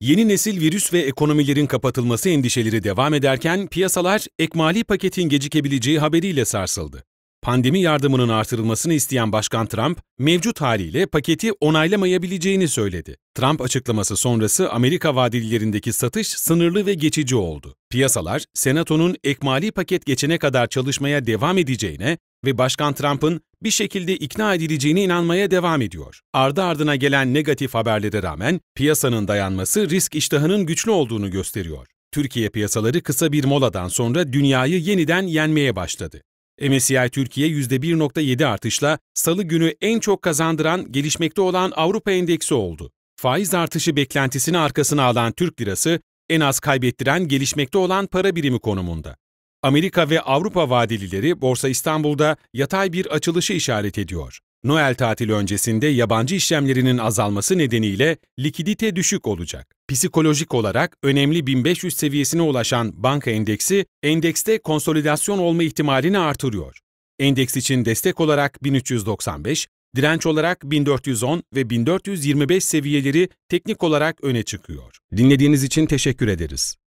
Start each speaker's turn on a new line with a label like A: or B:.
A: Yeni nesil virüs ve ekonomilerin kapatılması endişeleri devam ederken piyasalar ekmali paketin gecikebileceği haberiyle sarsıldı. Pandemi yardımının artırılmasını isteyen Başkan Trump, mevcut haliyle paketi onaylamayabileceğini söyledi. Trump açıklaması sonrası Amerika vadelilerindeki satış sınırlı ve geçici oldu. Piyasalar, Senato'nun ekmali paket geçene kadar çalışmaya devam edeceğine ve Başkan Trump'ın bir şekilde ikna edileceğine inanmaya devam ediyor. Ardı ardına gelen negatif haberlere rağmen piyasanın dayanması risk iştahının güçlü olduğunu gösteriyor. Türkiye piyasaları kısa bir moladan sonra dünyayı yeniden yenmeye başladı. MSCI Türkiye %1.7 artışla salı günü en çok kazandıran gelişmekte olan Avrupa endeksi oldu. Faiz artışı beklentisini arkasına alan Türk lirası en az kaybettiren gelişmekte olan para birimi konumunda. Amerika ve Avrupa vadelileri Borsa İstanbul'da yatay bir açılışı işaret ediyor. Noel tatili öncesinde yabancı işlemlerinin azalması nedeniyle likidite düşük olacak. Psikolojik olarak önemli 1500 seviyesine ulaşan banka endeksi, endekste konsolidasyon olma ihtimalini artırıyor. Endeks için destek olarak 1395, direnç olarak 1410 ve 1425 seviyeleri teknik olarak öne çıkıyor. Dinlediğiniz için teşekkür ederiz.